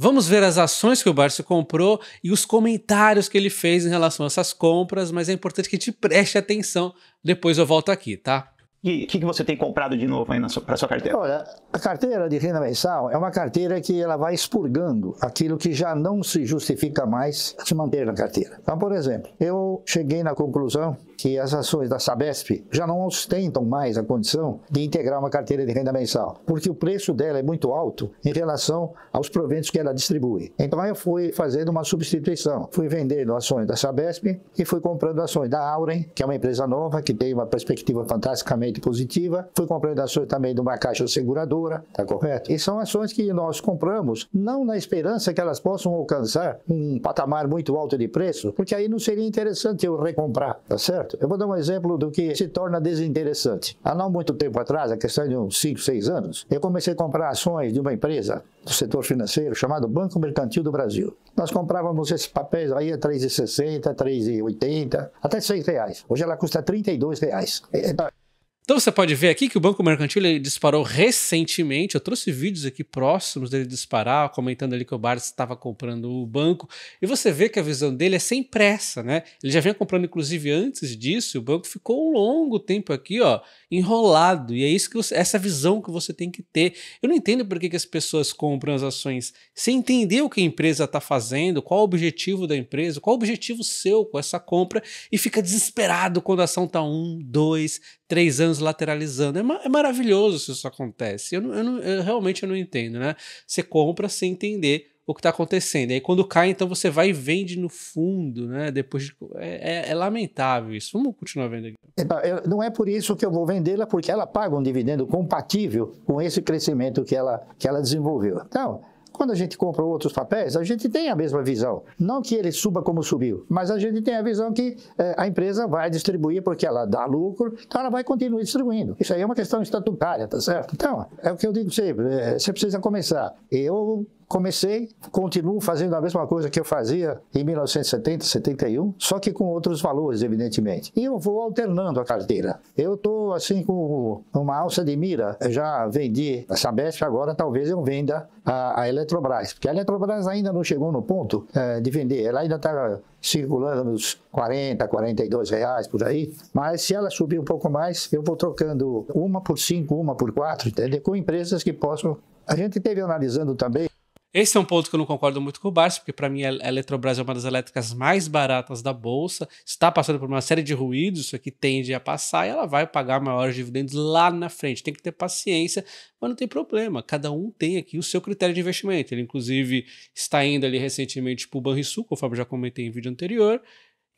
Vamos ver as ações que o Barça comprou e os comentários que ele fez em relação a essas compras, mas é importante que a gente preste atenção. Depois eu volto aqui, tá? E o que, que, você tem comprado de novo aí para sua carteira? Olha, a carteira de renda mensal é uma carteira que ela vai expurgando aquilo que já não se justifica mais se manter na carteira. Então, por exemplo, eu cheguei na conclusão que as ações da Sabesp já não ostentam mais a condição de integrar uma carteira de renda mensal, porque o preço dela é muito alto em relação aos proventos que ela distribui. Então eu fui fazendo uma substituição, fui vendendo ações da Sabesp e fui comprando ações da Auren, que é uma empresa nova que tem uma perspectiva fantasticamente positiva, fui comprando ações também de uma caixa seguradora tá correto? E são ações que nós compramos não na esperança que elas possam alcançar um patamar muito alto de preço, porque aí não seria interessante eu recomprar, tá certo? Eu vou dar um exemplo do que se torna desinteressante. Há não muito tempo atrás, a questão de uns 5, 6 anos, eu comecei a comprar ações de uma empresa do setor financeiro chamado Banco Mercantil do Brasil. Nós comprávamos esses papéis aí a 3,60, 3,80, até 6 reais. Hoje ela custa 32 reais. É, é, então você pode ver aqui que o Banco Mercantil ele disparou recentemente. Eu trouxe vídeos aqui próximos dele disparar, comentando ali que o Bartz estava comprando o banco. E você vê que a visão dele é sem pressa, né? Ele já vinha comprando, inclusive, antes disso, o banco ficou um longo tempo aqui, ó, enrolado. E é isso que você, essa visão que você tem que ter. Eu não entendo por que, que as pessoas compram as ações sem entender o que a empresa está fazendo, qual o objetivo da empresa, qual o objetivo seu com essa compra, e fica desesperado quando a ação está um, dois, três anos lateralizando. É, ma é maravilhoso se isso acontece. Eu, não, eu, não, eu realmente eu não entendo, né? Você compra sem entender o que está acontecendo. E aí quando cai, então você vai e vende no fundo, né? Depois de... é, é, é, lamentável isso. Vamos continuar vendo aqui. Não é por isso que eu vou vendê-la, porque ela paga um dividendo compatível com esse crescimento que ela, que ela desenvolveu. Então, quando a gente compra outros papéis, a gente tem a mesma visão. Não que ele suba como subiu, mas a gente tem a visão que eh, a empresa vai distribuir porque ela dá lucro, então ela vai continuar distribuindo. Isso aí é uma questão estatutária, tá certo? Então, é o que eu digo sempre: eh, você precisa começar. Eu comecei, continuo fazendo a mesma coisa que eu fazia em 1970, 71, só que com outros valores, evidentemente. E eu vou alternando a carteira. Eu estou assim com uma alça de mira, eu já vendi a Sabesp, agora talvez eu venda a, a, Eletrobras, porque a Eletrobras ainda não chegou no ponto é, de vender, ela ainda está circulando nos 40, 42 reais por aí, mas se ela subir um pouco mais, eu vou trocando uma por cinco, uma por quatro, entendeu? com empresas que possam. A gente teve analisando também esse é um ponto que eu não concordo muito com o Barça, porque para mim a Eletrobras é uma das elétricas mais baratas da bolsa, está passando por uma série de ruídos, isso aqui tende a passar e ela vai pagar maiores dividendos lá na frente. Tem que ter paciência, mas não tem problema. Cada um tem aqui o seu critério de investimento. Ele, inclusive, está indo ali recentemente para o Banrisul, conforme já comentei em vídeo anterior,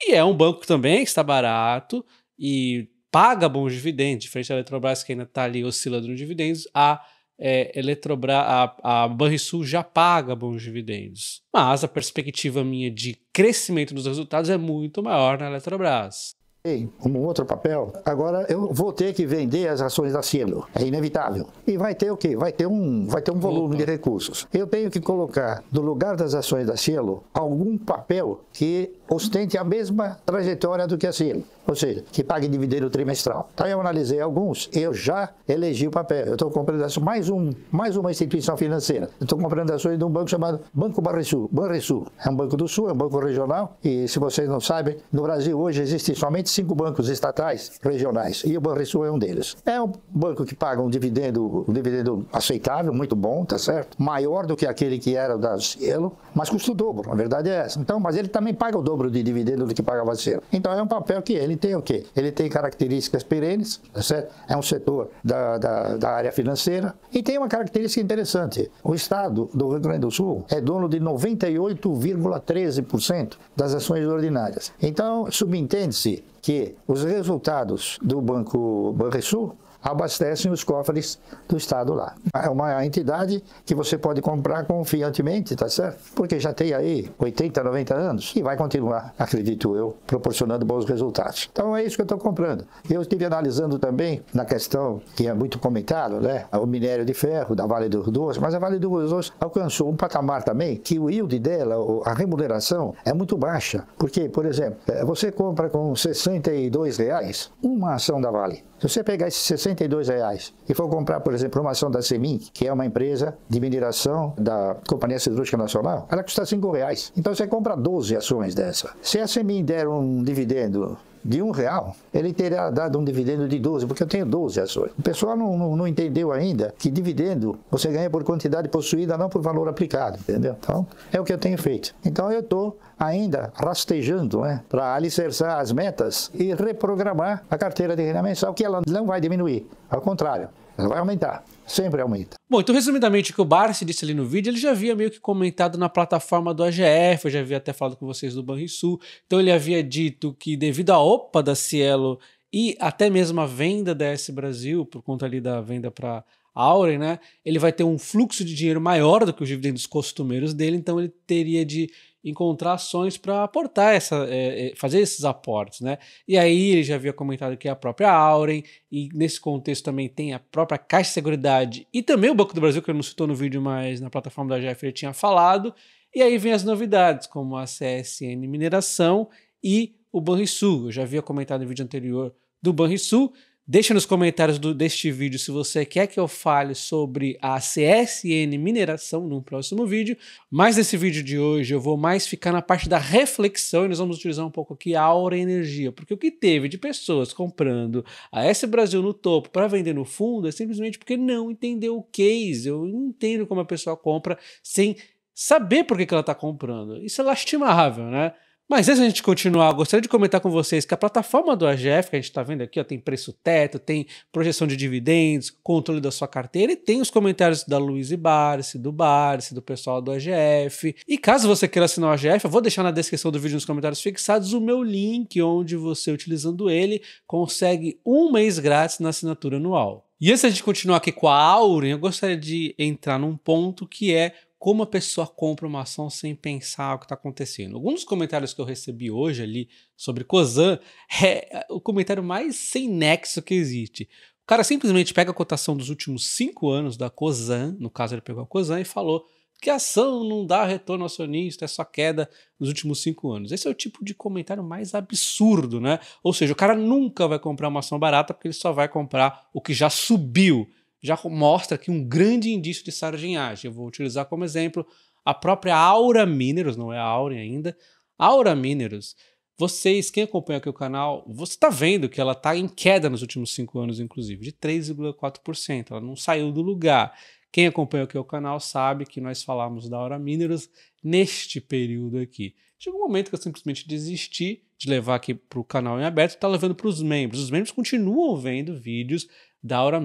e é um banco também que está barato e paga bons dividendos, diferente da Eletrobras que ainda está ali oscilando nos dividendos. A é, Eletrobras, a, a Banrisul já paga bons dividendos. Mas a perspectiva minha de crescimento dos resultados é muito maior na Eletrobras um outro papel, agora eu vou ter que vender as ações da Cielo. É inevitável. E vai ter o quê? Vai ter um, vai ter um volume de recursos. Eu tenho que colocar no lugar das ações da Cielo algum papel que ostente a mesma trajetória do que a Cielo. Ou seja, que pague dividendo trimestral. Então eu analisei alguns, eu já elegi o papel. Eu estou comprando ações, mais, um, mais uma instituição financeira. estou comprando ações de um banco chamado Banco Banrisul. Banrisul. É um banco do Sul, é um banco regional. E se vocês não sabem, no Brasil hoje existe somente 25 bancos estatais regionais e o Banrisul é um deles. É um banco que paga um dividendo, um dividendo aceitável, muito bom, tá certo? Maior do que aquele que era o da Cielo, mas custa o dobro, a verdade é essa. Então, mas ele também paga o dobro de dividendo do que pagava a Cielo. Então é um papel que ele tem o quê? Ele tem características perenes, tá certo? É um setor da, da, da área financeira e tem uma característica interessante. O Estado do Rio Grande do Sul é dono de 98,13% das ações ordinárias. Então, subentende-se que os resultados do Banco Banrisul abastecem os cofres do Estado lá. É uma entidade que você pode comprar confiantemente, tá certo? Porque já tem aí 80, 90 anos e vai continuar, acredito eu, proporcionando bons resultados. Então é isso que eu estou comprando. Eu estive analisando também na questão que é muito comentado né? O minério de ferro da Vale do Rio Doce, mas a Vale do Rio Doce alcançou um patamar também que o yield dela, a remuneração, é muito baixa. Porque, por exemplo, eh, você compra com 62 reais uma ação da Vale. Se você pegar esses 62 62 reais e for comprar, por exemplo, uma ação da Semin, que é uma empresa de mineração da Companhia Siderúrgica Nacional, ela custa 5 reais. Então você compra 12 ações dessa. Se a Semin der um dividendo de um real, ele teria dado um dividendo de 12, porque eu tenho 12 ações. O pessoal não, não, não, entendeu ainda que dividendo você ganha por quantidade possuída, não por valor aplicado, entendeu? Então, é o que eu tenho feito. Então, eu estou ainda rastejando né, para alicerçar as metas e reprogramar a carteira de renda mensal, que ela não vai diminuir, ao contrário, Vai aumentar, sempre aumenta. Bom, então resumidamente o que o Barsi disse ali no vídeo, ele já havia meio que comentado na plataforma do AGF, eu já havia até falado com vocês do Banrisul, então ele havia dito que devido à OPA da Cielo e até mesmo a venda da S Brasil, por conta ali da venda para Auren, né, ele vai ter um fluxo de dinheiro maior do que os dividendos costumeiros dele, então ele teria de encontrar ações para aportar essa, é, é, fazer esses aportes, né? E aí ele já havia comentado que a própria Auren, e nesse contexto também tem a própria Caixa de Seguridade e também o Banco do Brasil, que eu não citou no vídeo, mas na plataforma da Jeff ele tinha falado. E aí vem as novidades, como a CSN Mineração e o Banrisul. Eu já havia comentado no vídeo anterior do Banrisul, Deixa nos comentários do, deste vídeo se você quer que eu fale sobre a CSN mineração num próximo vídeo. Mas nesse vídeo de hoje eu vou mais ficar na parte da reflexão e nós vamos utilizar um pouco aqui a aura energia, porque o que teve de pessoas comprando a S Brasil no topo para vender no fundo é simplesmente porque não entendeu o case. Eu entendo como a pessoa compra sem saber por que, que ela está comprando. Isso é lastimável, né? Mas antes a gente continuar, gostaria de comentar com vocês que a plataforma do AGF, que a gente está vendo aqui, ó, tem preço teto, tem projeção de dividendos, controle da sua carteira e tem os comentários da Luiz Barsi, do Barsi, do pessoal do AGF. E caso você queira assinar o AGF, eu vou deixar na descrição do vídeo nos comentários fixados o meu link, onde você, utilizando ele, consegue um mês grátis na assinatura anual. E antes de continuar aqui com a Auren, eu gostaria de entrar num ponto que é como a pessoa compra uma ação sem pensar o que está acontecendo. Alguns dos comentários que eu recebi hoje ali sobre Cozan é, é o comentário mais sem nexo que existe. O cara simplesmente pega a cotação dos últimos cinco anos da Cozan, no caso ele pegou a Cozan, e falou que a ação não dá retorno acionista, é só queda nos últimos cinco anos. Esse é o tipo de comentário mais absurdo, né? Ou seja, o cara nunca vai comprar uma ação barata porque ele só vai comprar o que já subiu já mostra aqui um grande indício de sardinhagem. Eu vou utilizar como exemplo a própria Aura Mineros, não é a Aura ainda. Aura Mineros, vocês, quem acompanha aqui o canal, você está vendo que ela está em queda nos últimos cinco anos, inclusive, de 3,4%. Ela não saiu do lugar. Quem acompanha aqui o canal sabe que nós falamos da Aura Mineros neste período aqui. Chegou um momento que eu simplesmente desisti de levar aqui para o canal em aberto e está levando para os membros. Os membros continuam vendo vídeos da Aura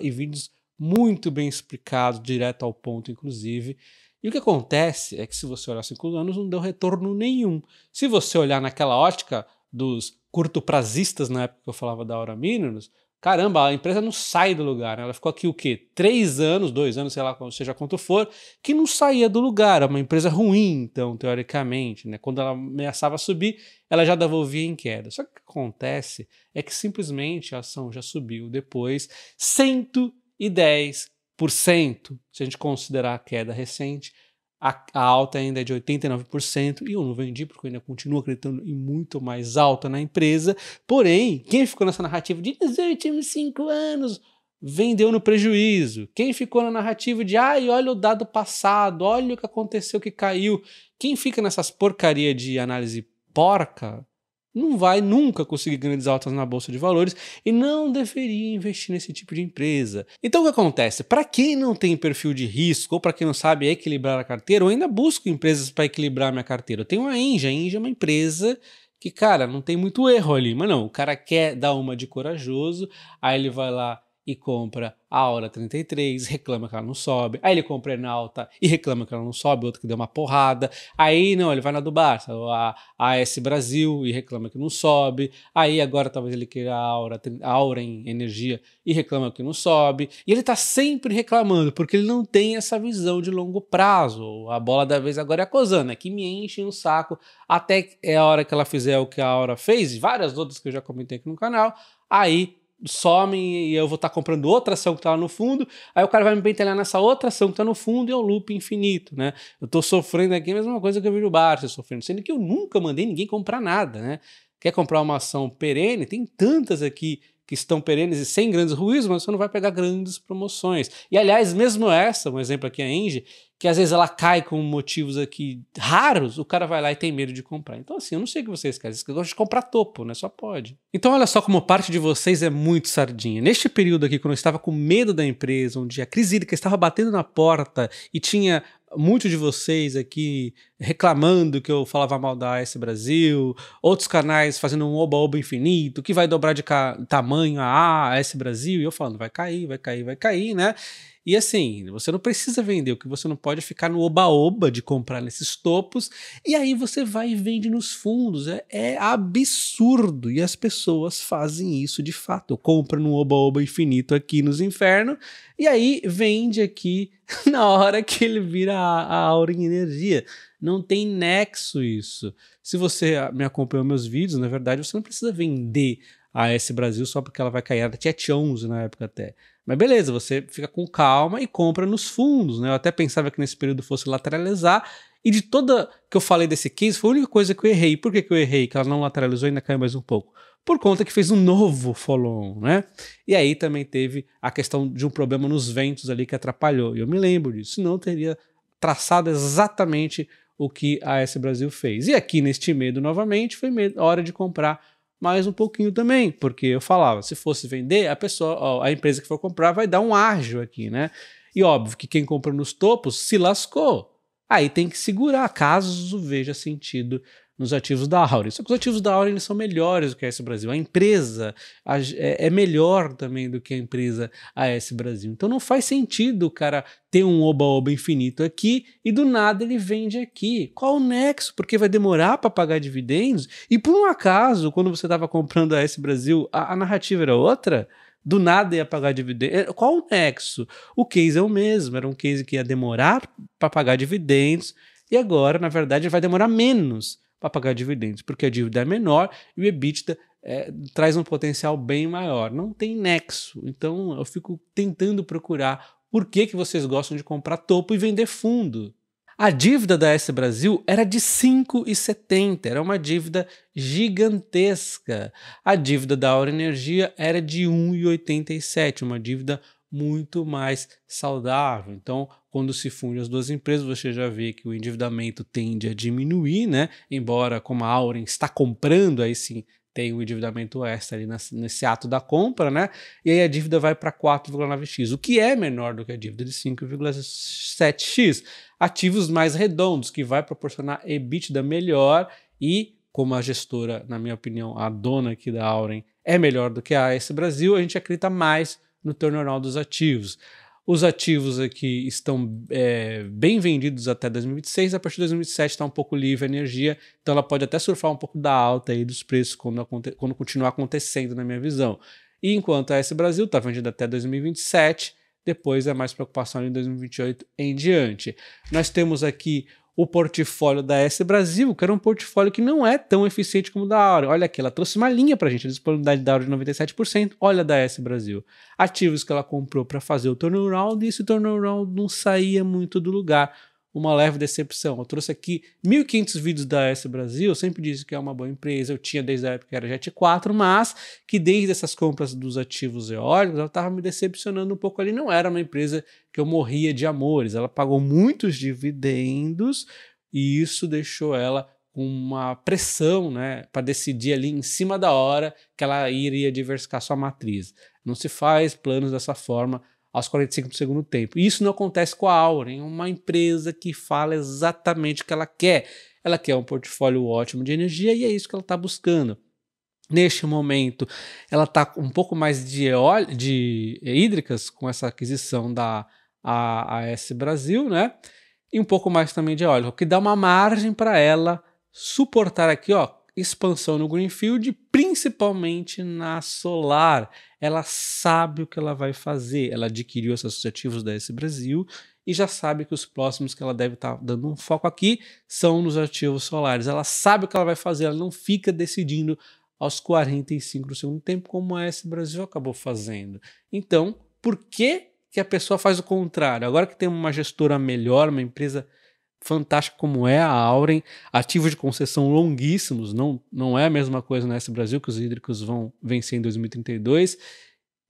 e vídeos muito bem explicados, direto ao ponto, inclusive. E o que acontece é que se você olhar cinco anos, não deu retorno nenhum. Se você olhar naquela ótica dos curto-prazistas, na época que eu falava da Aura Minerals, Caramba, a empresa não sai do lugar, né? Ela ficou aqui o quê? Três anos, dois anos, sei lá, seja quanto for, que não saía do lugar. É uma empresa ruim, então, teoricamente, né? Quando ela ameaçava subir, ela já devolvia em queda. Só que o que acontece é que simplesmente a ação já subiu depois 110%, se a gente considerar a queda recente, a, a alta ainda é de 89% e eu não vendi porque eu ainda continuo acreditando em muito mais alta na empresa. Porém, quem ficou nessa narrativa de nos últimos cinco anos vendeu no prejuízo. Quem ficou na narrativa de ai, olha o dado passado, olha o que aconteceu que caiu. Quem fica nessas porcaria de análise porca não vai nunca conseguir grandes altas na bolsa de valores e não deveria investir nesse tipo de empresa. Então o que acontece? Para quem não tem perfil de risco ou para quem não sabe equilibrar a carteira, eu ainda busco empresas para equilibrar minha carteira. Eu tenho a Inja, a Inja é uma empresa que, cara, não tem muito erro ali, mas não, o cara quer dar uma de corajoso, aí ele vai lá e compra a aura 33, reclama que ela não sobe. Aí ele compra a Enalta e reclama que ela não sobe, outro que deu uma porrada. Aí não, ele vai na do Barça, a AS Brasil e reclama que não sobe. Aí agora talvez ele queira a aura, a aura em energia e reclama que não sobe. E ele tá sempre reclamando, porque ele não tem essa visão de longo prazo. A bola da vez agora é a Cosana, que me enche um saco até é a hora que ela fizer o que a Aura fez e várias outras que eu já comentei aqui no canal. Aí somem e eu vou estar tá comprando outra ação que está lá no fundo, aí o cara vai me pentelhar nessa outra ação que está no fundo e é um loop infinito, né? Eu estou sofrendo aqui é a mesma coisa que eu vi no Barça sofrendo, sendo que eu nunca mandei ninguém comprar nada, né? Quer comprar uma ação perene? Tem tantas aqui que estão perenes e sem grandes ruídos, mas você não vai pegar grandes promoções. E aliás, mesmo essa, um exemplo aqui a Engie, que às vezes ela cai com motivos aqui raros, o cara vai lá e tem medo de comprar. Então assim, eu não sei o que vocês querem, vocês gostam de comprar topo, né? Só pode. Então olha só como parte de vocês é muito sardinha. Neste período aqui, quando eu estava com medo da empresa, onde a crise que estava batendo na porta e tinha muitos de vocês aqui reclamando que eu falava mal da AS Brasil, outros canais fazendo um oba-oba infinito, que vai dobrar de tamanho a AS Brasil, e eu falando, vai cair, vai cair, vai cair, né? E assim, você não precisa vender, o que você não pode é ficar no oba-oba de comprar nesses topos, e aí você vai e vende nos fundos. É, é absurdo. E as pessoas fazem isso de fato. Compra no oba-oba infinito aqui nos infernos, e aí vende aqui na hora que ele vira a, a aura em energia. Não tem nexo isso. Se você ah, me acompanhou meus vídeos, na verdade, você não precisa vender a S Brasil só porque ela vai cair. Ela tinha 11 na época até. Mas beleza, você fica com calma e compra nos fundos. Né? Eu até pensava que nesse período fosse lateralizar. E de toda que eu falei desse case, foi a única coisa que eu errei. Por que, que eu errei? Que ela não lateralizou e ainda caiu mais um pouco por conta que fez um novo follow-on, né? E aí também teve a questão de um problema nos ventos ali que atrapalhou. E eu me lembro disso, senão eu teria traçado exatamente o que a S Brasil fez. E aqui neste medo, novamente, foi hora de comprar mais um pouquinho também, porque eu falava, se fosse vender, a pessoa, a empresa que for comprar vai dar um ágio aqui, né? E óbvio que quem compra nos topos se lascou. Aí tem que segurar, caso veja sentido nos ativos da Aure. Só que os ativos da Aure eles são melhores do que a S Brasil. A empresa é, é melhor também do que a empresa AS Brasil. Então não faz sentido o cara ter um oba-oba infinito aqui e do nada ele vende aqui. Qual o nexo? Porque vai demorar para pagar dividendos. E por um acaso, quando você estava comprando a S Brasil, a, a narrativa era outra do nada ia pagar dividendos. É, qual o nexo? O case é o mesmo, era um case que ia demorar para pagar dividendos, e agora, na verdade, vai demorar menos para pagar dividendos, porque a dívida é menor e o EBITDA é, traz um potencial bem maior. Não tem nexo. Então eu fico tentando procurar por que, que vocês gostam de comprar topo e vender fundo. A dívida da S Brasil era de 5,70, era uma dívida gigantesca. A dívida da Aura Energia era de 1,87, uma dívida muito mais saudável. Então, quando se funde as duas empresas, você já vê que o endividamento tende a diminuir, né? Embora, como a Auren está comprando, aí sim tem o endividamento extra ali nesse ato da compra, né? E aí a dívida vai para 4,9x, o que é menor do que a dívida de 5,7x. Ativos mais redondos, que vai proporcionar EBITDA melhor e, como a gestora, na minha opinião, a dona aqui da Auren, é melhor do que a AS Brasil, a gente acredita mais no turnaround dos ativos. Os ativos aqui estão é, bem vendidos até 2026, a partir de 2027 está um pouco livre a energia, então ela pode até surfar um pouco da alta aí dos preços quando, quando continuar acontecendo, na minha visão. E enquanto a S Brasil está vendida até 2027, depois é mais preocupação em 2028 em diante. Nós temos aqui o portfólio da S Brasil, que era um portfólio que não é tão eficiente como o da Aura. Olha aqui, ela trouxe uma linha para a gente, a disponibilidade da Aura de 97%, olha a da S Brasil. Ativos que ela comprou para fazer o turnaround e esse turnaround não saía muito do lugar uma leve decepção. Eu trouxe aqui 1.500 vídeos da S Brasil, eu sempre disse que é uma boa empresa, eu tinha desde a época que era Jet 4, mas que desde essas compras dos ativos eólicos, ela estava me decepcionando um pouco ali, não era uma empresa que eu morria de amores, ela pagou muitos dividendos e isso deixou ela com uma pressão né, para decidir ali em cima da hora que ela iria diversificar sua matriz. Não se faz planos dessa forma aos 45 do segundo tempo. isso não acontece com a Auren, uma empresa que fala exatamente o que ela quer. Ela quer um portfólio ótimo de energia e é isso que ela está buscando. Neste momento, ela está um pouco mais de, eol- de hídricas com essa aquisição da AS Brasil, né? E um pouco mais também de o que dá uma margem para ela suportar aqui, ó, expansão no greenfield, principalmente na solar ela sabe o que ela vai fazer. Ela adquiriu esses associativos da S Brasil e já sabe que os próximos que ela deve estar tá dando um foco aqui são nos ativos solares. Ela sabe o que ela vai fazer, ela não fica decidindo aos 45 do segundo tempo, como a S Brasil acabou fazendo. Então, por que, que a pessoa faz o contrário? Agora que tem uma gestora melhor, uma empresa fantástica como é a Auren, ativos de concessão longuíssimos, não, não é a mesma coisa na S Brasil que os hídricos vão vencer em 2032.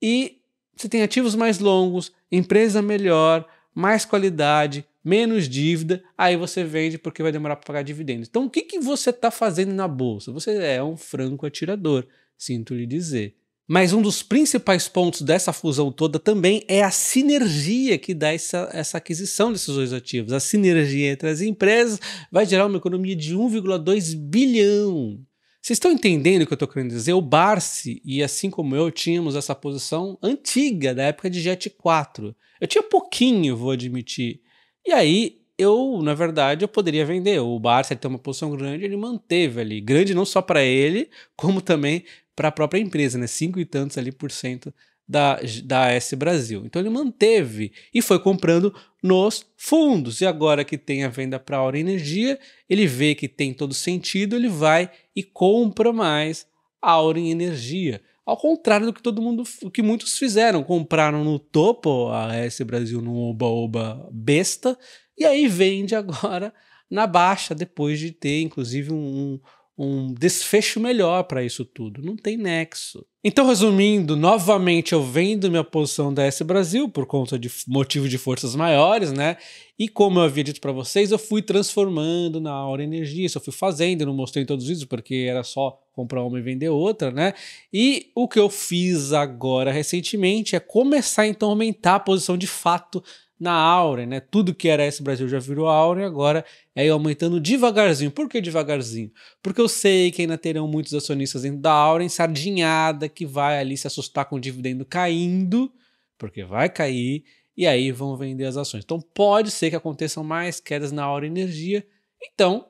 E você tem ativos mais longos, empresa melhor, mais qualidade, menos dívida, aí você vende porque vai demorar para pagar dividendos. Então, o que, que você está fazendo na bolsa? Você é um franco atirador, sinto lhe dizer. Mas um dos principais pontos dessa fusão toda também é a sinergia que dá essa, essa aquisição desses dois ativos. A sinergia entre as empresas vai gerar uma economia de 1,2 bilhão. Vocês estão entendendo o que eu estou querendo dizer? O Barsi e assim como eu tínhamos essa posição antiga, da época de Jet 4. Eu tinha pouquinho, vou admitir. E aí eu, na verdade, eu poderia vender. O Barça ele tem uma posição grande, ele manteve ali. Grande não só para ele, como também para a própria empresa, né? Cinco e tantos ali por cento da, da S Brasil. Então ele manteve e foi comprando nos fundos. E agora que tem a venda para a Aura Energia, ele vê que tem todo sentido, ele vai e compra mais a Aura Energia. Ao contrário do que todo mundo, o que muitos fizeram, compraram no topo a S Brasil no oba-oba besta e aí vende agora na baixa, depois de ter, inclusive, um, um desfecho melhor para isso tudo. Não tem nexo. Então, resumindo, novamente eu vendo minha posição da S Brasil por conta de motivo de forças maiores, né? E como eu havia dito para vocês, eu fui transformando na Aura Energia, isso eu fui fazendo, eu não mostrei em todos os vídeos porque era só comprar uma e vender outra, né? E o que eu fiz agora recentemente é começar então a aumentar a posição de fato na Aure, né? Tudo que era esse Brasil já virou Aure agora é aumentando devagarzinho. Por que devagarzinho? Porque eu sei que ainda terão muitos acionistas dentro da Aure ensardinhada que vai ali se assustar com o dividendo caindo, porque vai cair, e aí vão vender as ações. Então pode ser que aconteçam mais quedas na Aure Energia. Então,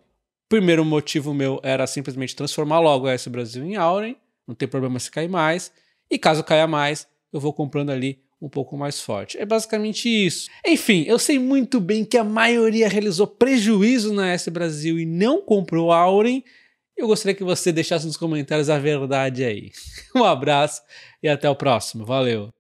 primeiro motivo meu era simplesmente transformar logo S Brasil em Aure, não tem problema se cair mais, e caso caia mais, eu vou comprando ali um pouco mais forte. É basicamente isso. Enfim, eu sei muito bem que a maioria realizou prejuízo na S Brasil e não comprou Auren. Eu gostaria que você deixasse nos comentários a verdade aí. Um abraço e até o próximo. Valeu!